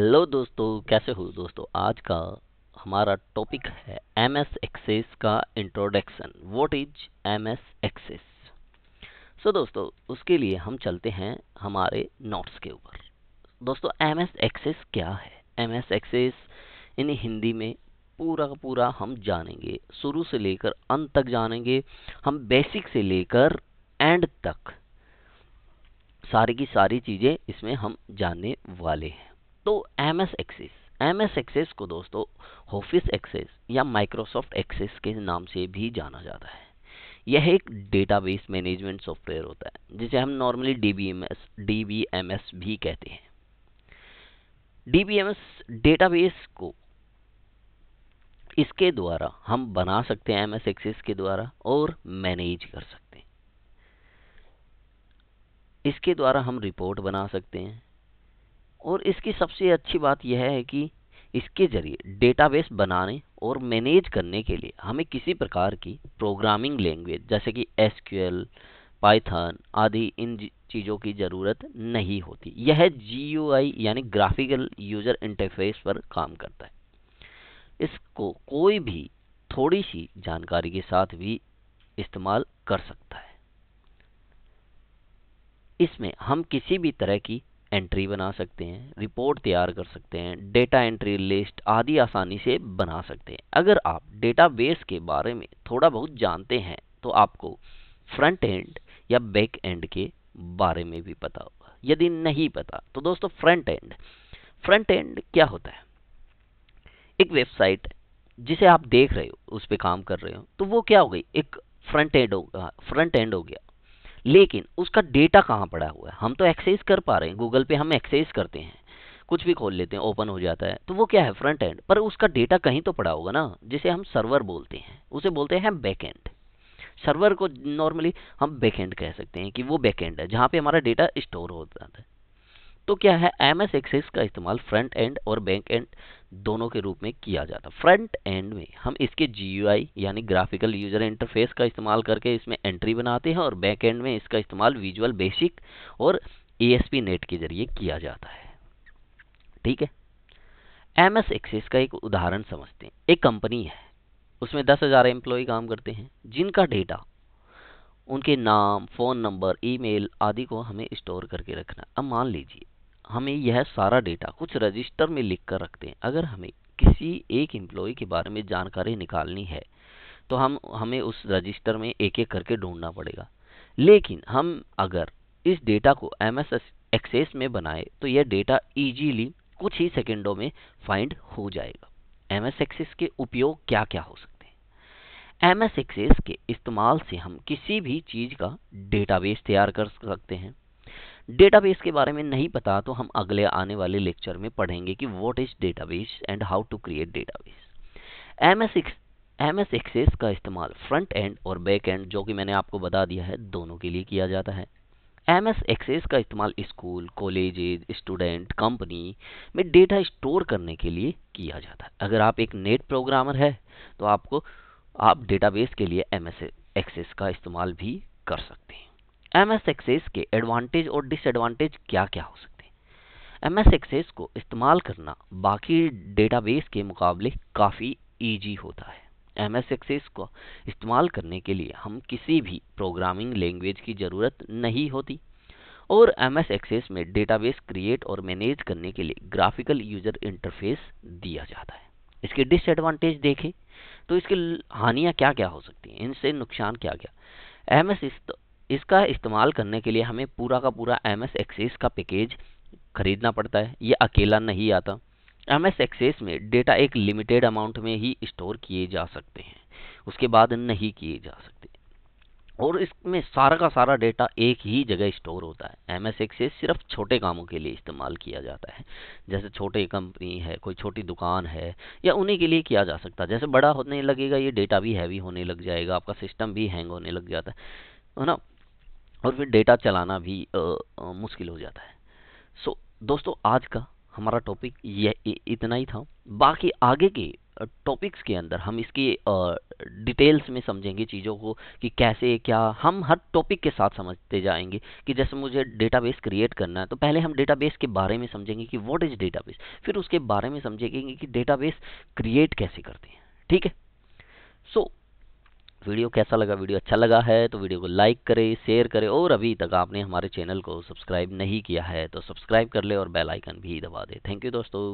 hello दोस्तों कैसे हो दोस्तों आज का हमारा टॉपिक है एम एस एक्सेस का introduction what is M S Access so दोस्तों उसके लिए हम चलते हैं हमारे नोट्स के ऊपर दोस्तों एम एस एक्सेस क्या है M S Access in Hindi में पूरा का पूरा हम जानेंगे शुरू से लेकर अंत तक जानेंगे हम बेसिक से लेकर एंड तक सारी की सारी चीज़ें इसमें हम जानने वाले हैं तो M S Access M S Access को दोस्तों ऑफिस एक्सेस या माइक्रोसॉफ्ट एक्सेस के नाम से भी जाना जाता है यह एक डेटाबेस मैनेजमेंट सॉफ्टवेयर होता है जिसे हम नॉर्मली डीबीएमएस एस भी कहते हैं एस डेटाबेस को इसके द्वारा हम बना सकते हैं एमएस एक्सेस के द्वारा और मैनेज कर सकते हैं इसके द्वारा हम रिपोर्ट बना सकते हैं और इसकी सबसे अच्छी बात यह है कि इसके जरिए डेटाबेस बनाने और मैनेज करने के लिए हमें किसी प्रकार की प्रोग्रामिंग लैंग्वेज जैसे कि एस पाइथन आदि इन चीज़ों की ज़रूरत नहीं होती यह जी यानी ग्राफिकल यूज़र इंटरफेस पर काम करता है इसको कोई भी थोड़ी सी जानकारी के साथ भी इस्तेमाल कर सकता है इसमें हम किसी भी तरह की एंट्री बना सकते हैं रिपोर्ट तैयार कर सकते हैं डेटा एंट्री लिस्ट आदि आसानी से बना सकते हैं अगर आप डेटाबेस के बारे में थोड़ा बहुत जानते हैं तो आपको फ्रंट एंड या बैक एंड के बारे में भी पता होगा यदि नहीं पता तो दोस्तों फ्रंट एंड फ्रंट एंड क्या होता है एक वेबसाइट जिसे आप देख रहे हो उस पर काम कर रहे हो तो वो क्या हो गई एक फ्रंट एंड होगा फ्रंट एंड हो गया लेकिन उसका डेटा कहाँ पड़ा हुआ है हम तो एक्सेस कर पा रहे हैं गूगल पे हम एक्सेस करते हैं कुछ भी खोल लेते हैं ओपन हो जाता है तो वो क्या है फ्रंट एंड पर उसका डेटा कहीं तो पड़ा होगा ना जिसे हम सर्वर बोलते हैं उसे बोलते हैं बैक एंड सर्वर को नॉर्मली हम बैक एंड कह सकते हैं कि वो बैक एंड है जहाँ पे हमारा डेटा स्टोर हो जाता है तो क्या है एम एस एक्सेस का इस्तेमाल फ्रंट एंड और बैक एंड दोनों के रूप में किया जाता है फ्रंट एंड में हम इसके जी यानी ग्राफिकल यूजर इंटरफेस का इस्तेमाल करके इसमें एंट्री बनाते हैं और बैक एंड में इसका इस्तेमाल विजुअल बेसिक और ए नेट के जरिए किया जाता है ठीक है एम एस एक्सेस का एक उदाहरण समझते हैं एक कंपनी है उसमें दस हज़ार एम्प्लॉय काम करते हैं जिनका डेटा उनके नाम फ़ोन नंबर ईमेल आदि को हमें स्टोर करके रखना अब मान लीजिए हमें यह सारा डेटा कुछ रजिस्टर में लिख कर रखते हैं अगर हमें किसी एक एम्प्लॉय के बारे में जानकारी निकालनी है तो हम हमें उस रजिस्टर में एक एक करके ढूंढना पड़ेगा लेकिन हम अगर इस डेटा को एम एस एक्सेस में बनाए तो यह डेटा ईजीली कुछ ही सेकेंडों में फाइंड हो जाएगा एम एस एक्सेस के उपयोग क्या क्या हो सकते हैं एम एस एक्सेस के इस्तेमाल से हम किसी भी चीज़ का डेटाबेस तैयार कर सकते हैं डेटाबेस के बारे में नहीं पता तो हम अगले आने वाले लेक्चर में पढ़ेंगे कि what is database and how to create database M S Access का इस्तेमाल फ्रंट एंड और बैक एंड जो कि मैंने आपको बता दिया है दोनों के लिए किया जाता है एम एस एक्सेस का इस्तेमाल स्कूल कॉलेज स्टूडेंट कंपनी में डेटा स्टोर करने के लिए किया जाता है अगर आप एक नेट प्रोग्रामर है तो आपको आप डेटाबेस के लिए एम एस एक्सेस का इस्तेमाल भी कर सकते एम एस एक्सेस के एडवांटेज और डिसएडवांटेज क्या क्या हो सकते हैं एम एस एक्सेस को इस्तेमाल करना बाकी डेटाबेस के मुकाबले काफ़ी ईजी होता है एम एस एक्सेस को इस्तेमाल करने के लिए हम किसी भी प्रोग्रामिंग लैंग्वेज की ज़रूरत नहीं होती और एम एस एक्सेस में डेटाबेस क्रिएट और मैनेज करने के लिए ग्राफिकल यूजर इंटरफेस दिया जाता है इसके डिसएडवांटेज देखें तो इसके हानियाँ क्या क्या हो सकती हैं इनसे नुकसान क्या क्या एम एस इसका इस्तेमाल करने के लिए हमें पूरा का पूरा एम एस एक्सेस का पैकेज खरीदना पड़ता है ये अकेला नहीं आता एम एस एक्सेस में डेटा एक लिमिटेड अमाउंट में ही स्टोर किए जा सकते हैं उसके बाद नहीं किए जा सकते और इसमें सारा का सारा डेटा एक ही जगह स्टोर होता है एम एस एक्सेस सिर्फ छोटे कामों के लिए इस्तेमाल किया जाता है जैसे छोटे कंपनी है कोई छोटी दुकान है या उन्हीं के लिए किया जा सकता है जैसे बड़ा होने लगेगा ये डेटा भी हैवी होने लग जाएगा आपका सिस्टम भी हैंग होने लग जाता है ना और फिर डेटा चलाना भी आ, आ, मुश्किल हो जाता है सो so, दोस्तों आज का हमारा टॉपिक ये इतना ही था बाकी आगे के टॉपिक्स के अंदर हम इसकी डिटेल्स में समझेंगे चीज़ों को कि कैसे क्या हम हर टॉपिक के साथ समझते जाएंगे कि जैसे मुझे डेटाबेस क्रिएट करना है तो पहले हम डेटाबेस के बारे में समझेंगे कि व्हाट इज़ डेटाबेस फिर उसके बारे में समझेंगे कि डेटाबेस क्रिएट कैसे करते हैं ठीक है सो so, वीडियो कैसा लगा वीडियो अच्छा लगा है तो वीडियो को लाइक करें शेयर करें और अभी तक आपने हमारे चैनल को सब्सक्राइब नहीं किया है तो सब्सक्राइब कर ले और बेल आइकन भी दबा दे थैंक यू दोस्तों